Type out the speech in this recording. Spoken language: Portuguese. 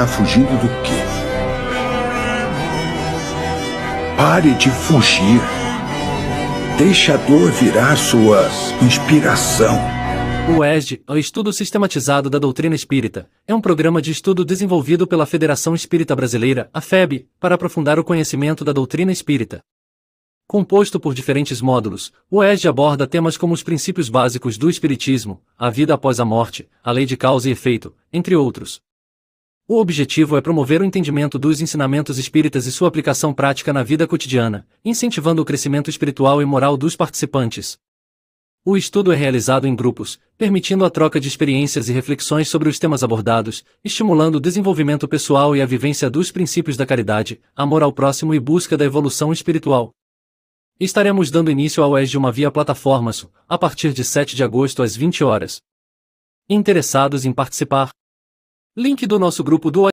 Tá fugindo do quê? Pare de fugir. Deixe a dor virar sua inspiração. O ESG, o Estudo Sistematizado da Doutrina Espírita, é um programa de estudo desenvolvido pela Federação Espírita Brasileira, a FEB, para aprofundar o conhecimento da doutrina espírita. Composto por diferentes módulos, o ESG aborda temas como os princípios básicos do Espiritismo, a vida após a morte, a lei de causa e efeito, entre outros. O objetivo é promover o entendimento dos ensinamentos espíritas e sua aplicação prática na vida cotidiana, incentivando o crescimento espiritual e moral dos participantes. O estudo é realizado em grupos, permitindo a troca de experiências e reflexões sobre os temas abordados, estimulando o desenvolvimento pessoal e a vivência dos princípios da caridade, amor ao próximo e busca da evolução espiritual. Estaremos dando início ao ES de uma via plataformas, a partir de 7 de agosto às 20 horas. Interessados em participar? Link do nosso grupo do